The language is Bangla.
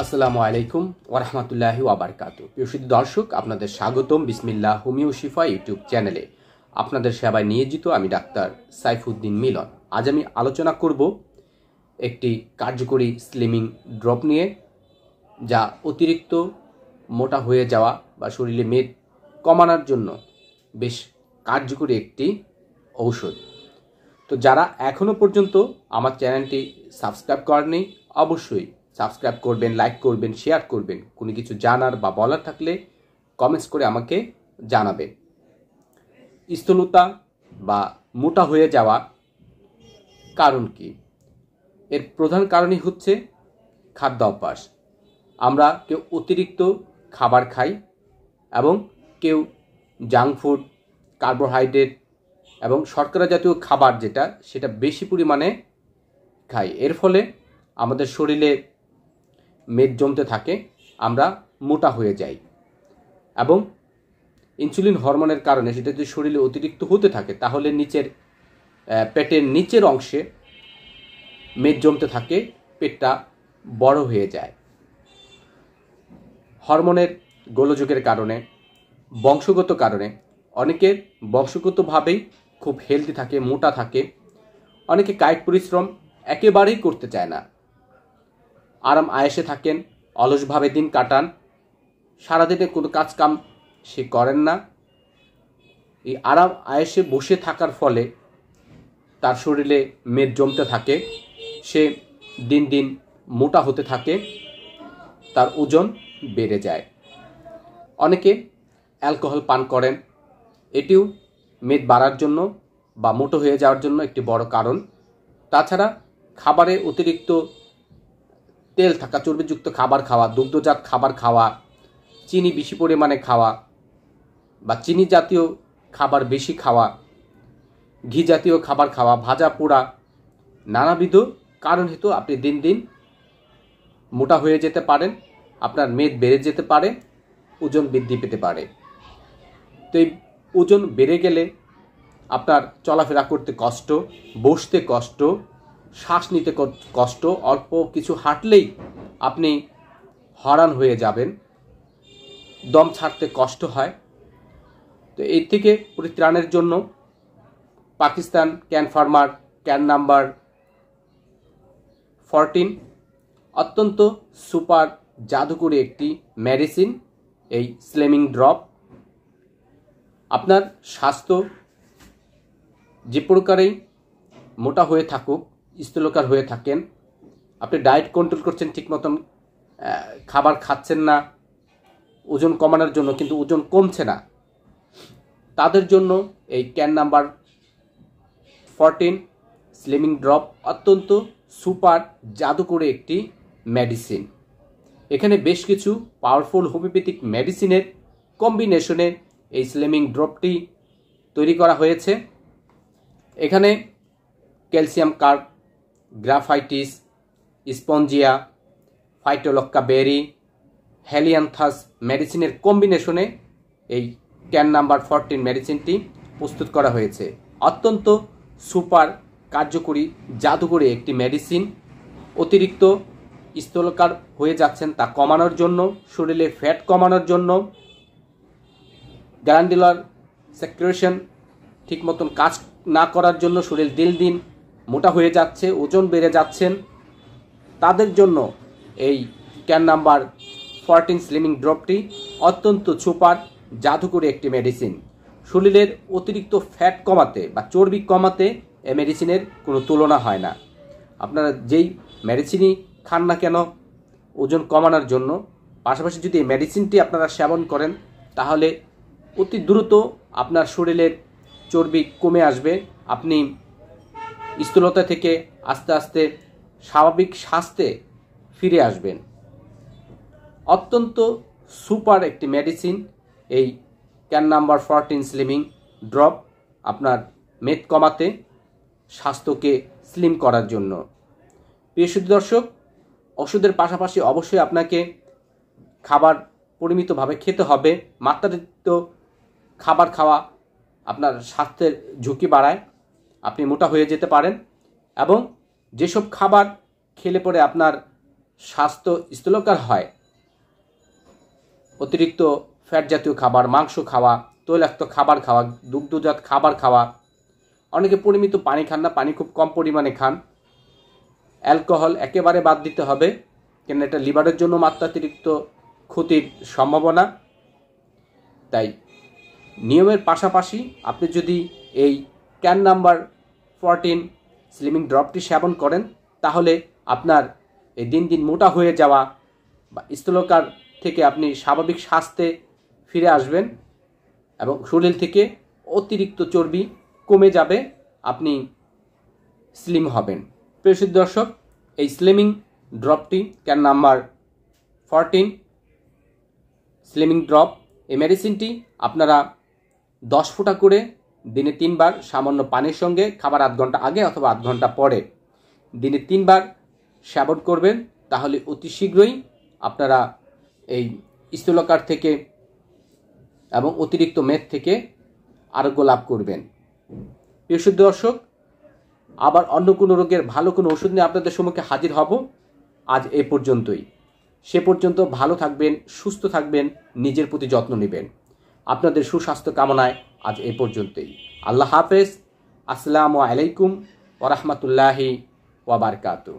আসসালামু আলাইকুম ওরহামতুল্লাহ আবরকাত প্রিয় দর্শক আপনাদের স্বাগতম বিসমিল্লা হোমিও শিফা ইউটিউব চ্যানেলে আপনাদের সেবায় নিয়োজিত আমি ডাক্তার সাইফুদ্দিন মিলন আজ আমি আলোচনা করব একটি কার্যকরী স্লিমিং ড্রপ নিয়ে যা অতিরিক্ত মোটা হয়ে যাওয়া বা শরীরে মেদ কমানোর জন্য বেশ কার্যকরী একটি ঔষধ তো যারা এখনও পর্যন্ত আমার চ্যানেলটি সাবস্ক্রাইব করেনি অবশ্যই সাবস্ক্রাইব করবেন লাইক করবেন শেয়ার করবেন কোনো কিছু জানার বা বলার থাকলে কমেন্টস করে আমাকে জানাবেন স্থূলতা বা মোটা হয়ে যাওয়া কারণ কি এর প্রধান কারণই হচ্ছে খাদ্য অভ্যাস আমরা কেউ অতিরিক্ত খাবার খাই এবং কেউ জাঙ্ক ফুড কার্বোহাইড্রেট এবং শর্করা জাতীয় খাবার যেটা সেটা বেশি পরিমাণে খাই এর ফলে আমাদের শরীরে মেদ জমতে থাকে আমরা মোটা হয়ে যাই এবং ইনসুলিন হরমোনের কারণে সেটা যদি শরীরে অতিরিক্ত হতে থাকে তাহলে নিচের পেটের নিচের অংশে মেদ জমতে থাকে পেটটা বড় হয়ে যায় হরমোনের গোলযোগের কারণে বংশগত কারণে অনেকের বংশগতভাবেই খুব হেলদি থাকে মোটা থাকে অনেকে কায়িক পরিশ্রম একেবারেই করতে চায় না আরাম আয়েসে থাকেন অলসভাবে দিন কাটান সারাদিনে কোনো কাজকাম সে করেন না এই আরাম আয়েসে বসে থাকার ফলে তার শরীরে মেদ জমতে থাকে সে দিন দিন মোটা হতে থাকে তার ওজন বেড়ে যায় অনেকে অ্যালকোহল পান করেন এটিও মেদ বাড়ার জন্য বা মোটো হয়ে যাওয়ার জন্য একটি বড় কারণ তাছাড়া খাবারে অতিরিক্ত তেল থাকা চর্বিযুক্ত খাবার খাওয়া দুগ্ধজাত খাবার খাওয়া চিনি বেশি পরিমাণে খাওয়া বা চিনি জাতীয় খাবার বেশি খাওয়া ঘি জাতীয় খাবার খাওয়া ভাজা পোড়া নানাবিধ কারণ হেতু আপনি দিন দিন মোটা হয়ে যেতে পারেন আপনার মেদ বেড়ে যেতে পারে ওজন বৃদ্ধি পেতে পারে তো এই ওজন বেড়ে গেলে আপনার চলাফেরা করতে কষ্ট বসতে কষ্ট শ্বাস নিতে কষ্ট অল্প কিছু হাঁটলেই আপনি হরান হয়ে যাবেন দম ছাড়তে কষ্ট হয় তো এর থেকে পরিত্রাণের জন্য Pakistan Kent pharma Kent number fourteen অত্যন্ত সুপার জাদুকরি একটি মেডিসিন এই স্লেমিং ড্রপ আপনার স্বাস্থ্য যে প্রকারেই মোটা হয়ে থাকুক স্থূলকার হয়ে থাকেন আপনি ডায়েট কন্ট্রোল করছেন ঠিক মতন খাবার খাচ্ছেন না ওজন কমানোর জন্য কিন্তু ওজন কমছে না তাদের জন্য এই Kent number fourteen slimming drop অত্যন্ত সুপার জাদুকরে একটি মেডিসিন এখানে বেশ কিছু পাওয়ারফুল হোমিওপ্যাথিক মেডিসিনের কম্বিনেশনে এই স্লিমিং ড্রপটি তৈরি করা হয়েছে এখানে calcium carb graphites spongia phytolacca berry helianthus মেডিসিনের কম্বিনেশনে এই টেন নাম্বার ফরটিন মেডিসিনটি প্রস্তুত করা হয়েছে অত্যন্ত সুপার কার্যকরী জাদুকরী একটি মেডিসিন অতিরিক্ত স্থলকার হয়ে যাচ্ছেন তা কমানোর জন্য শরীরে ফ্যাট কমানোর জন্য গ্যান্ডিলার সেক্রেশন ঠিক মতন কাজ না করার জন্য শরীর দিন দিন মোটা হয়ে যাচ্ছে ওজন বেড়ে যাচ্ছেন তাদের জন্য এই ক্যান নাম্বার ফরটিন স্লিমিং ড্রপটি অত্যন্ত সুপার জাদুকরি একটি মেডিসিন শরীরের অতিরিক্ত ফ্যাট কমাতে বা চর্বি কমাতে এ মেডিসিনের কোনো তুলনা হয় না আপনারা যেই মেডিসিনই খান না কেন ওজন কমানোর জন্য পাশাপাশি যদি এই মেডিসিনটি আপনারা সেবন করেন তাহলে অতি দ্রুত আপনার শরীরের চর্বি কমে আসবে আপনি স্থূলতা থেকে আস্তে আস্তে স্বাভাবিক স্বাস্থ্যে ফিরে আসবেন অত্যন্ত সুপার একটি মেডিসিন এই Kent number fourteen slimming drop আপনার মেদ কমাতে স্বাস্থ্যকে স্লিম করার জন্য প্রিয় দর্শক ওষুধের পাশাপাশি অবশ্যই আপনাকে খাবার পরিমিতভাবে খেতে হবে মাত্রাতিরিক্ত খাবার খাওয়া আপনার স্বাস্থ্যের ঝুঁকি বাড়ায় আপনি মোটা হয়ে যেতে পারেন এবং যেসব খাবার খেলে পরে আপনার স্বাস্থ্য স্থূলকার হয় অতিরিক্ত ফ্যাট জাতীয় খাবার মাংস খাওয়া তৈলাক্ত খাবার খাওয়া দুগ্ধজাত খাবার খাওয়া অনেকে পরিমিত পানি খান না পানি খুব কম পরিমাণে খান অ্যালকোহল একেবারে বাদ দিতে হবে কেন এটা লিভারের জন্য মাত্রাতিরিক্ত ক্ষতির সম্ভাবনা তাই নিয়মের পাশাপাশি আপনি যদি এই ক্যান নাম্বার ফরটিন স্লিমিং ড্রপটি সেবন করেন তাহলে আপনার এই দিন দিন মোটা হয়ে যাওয়া বা স্থূলকার থেকে আপনি স্বাভাবিক স্বাস্থ্যে ফিরে আসবেন এবং শরীর থেকে অতিরিক্ত চর্বি কমে যাবে আপনি স্লিম হবেন প্রিয় দর্শক এই স্লিমিং ড্রপটি Kent number fourteen slimming drop এই মেডিসিনটি আপনারা দশ ফুটা করে দিনে তিনবার সামান্য পানির সঙ্গে খাবার আধ ঘন্টা আগে অথবা আধ ঘন্টা পরে দিনে তিনবার সেবন করবেন তাহলে অতি শীঘ্রই আপনারা এই স্থূলকার থেকে এবং অতিরিক্ত মেদ থেকে আরোগ্য লাভ করবেন বিশুদ্ধ দর্শক আবার অন্য কোনো রোগের ভালো কোনো ওষুধ নিয়ে আপনাদের সম্মুখে হাজির হব আজ এ পর্যন্তই সে পর্যন্ত ভালো থাকবেন সুস্থ থাকবেন নিজের প্রতি যত্ন নেবেন আপনাদের সুস্বাস্থ্য কামনায় আজ এ পর্যন্তই আল্লাহ হাফেজ আসসালামু আলাইকুম ওরহমতুল্লাহি ওয়াবারকাতু